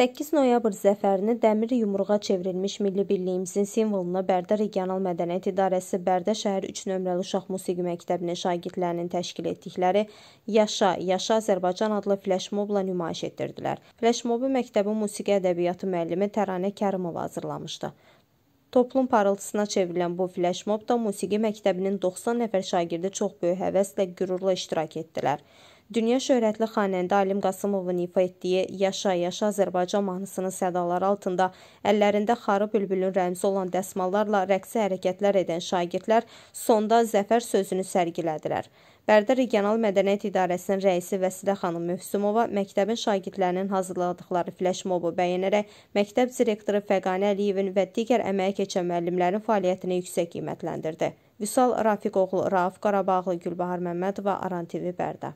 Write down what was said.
8 noyabr zəfərini dəmir yumruğa çevrilmiş milli birliyimizin simvoluna Bərdə Regional Mədəniyyət İdarəsi Bərdə şəhər 3 nömrəli uşaq musiqi məktəbinin şagirdlərinin təşkil etdikləri Yaşa, Yaşa Azərbaycan adlı fləşmobla nümayiş etdirdilər. Fləşmobu məktəbin musiqi ədəbiyyatı müəllimi Təranə Kərimova hazırlamışdı. Toplum parıltısına çevrilən bu fləşmobda musiqi məktəbinin 90 nəfər şagirdi çox böyük həvəslə, qürurla iştirak etdilər. Dünya şöhrətli xanəndə Alim Qasımovun ifa etdiyi Yaşa Yaşa Azərbaycan mahnısının sədaları altında əllərində xarı bülbülün rəmzi olan dəsmallarla rəqsi hərəkətlər edən şagirdlər sonda zəfər sözünü sərgilədilər. Bərdə Regional Mədəniyyət İdarəsinin rəisi Vəsilə xanım Mövsümova məktəbin şagirdlərinin hazırladıqları flashmobu bəyənərək məktəb direktoru Fəqani Əliyevin və digər əməyə keçən müəllimlərin fəaliyyətini yüksək qiymətləndirdi. Vüsal Rafiqoğlu, Rauf Qarabağlı, Gülbahar Məmmədova, Aran TV Bərdə.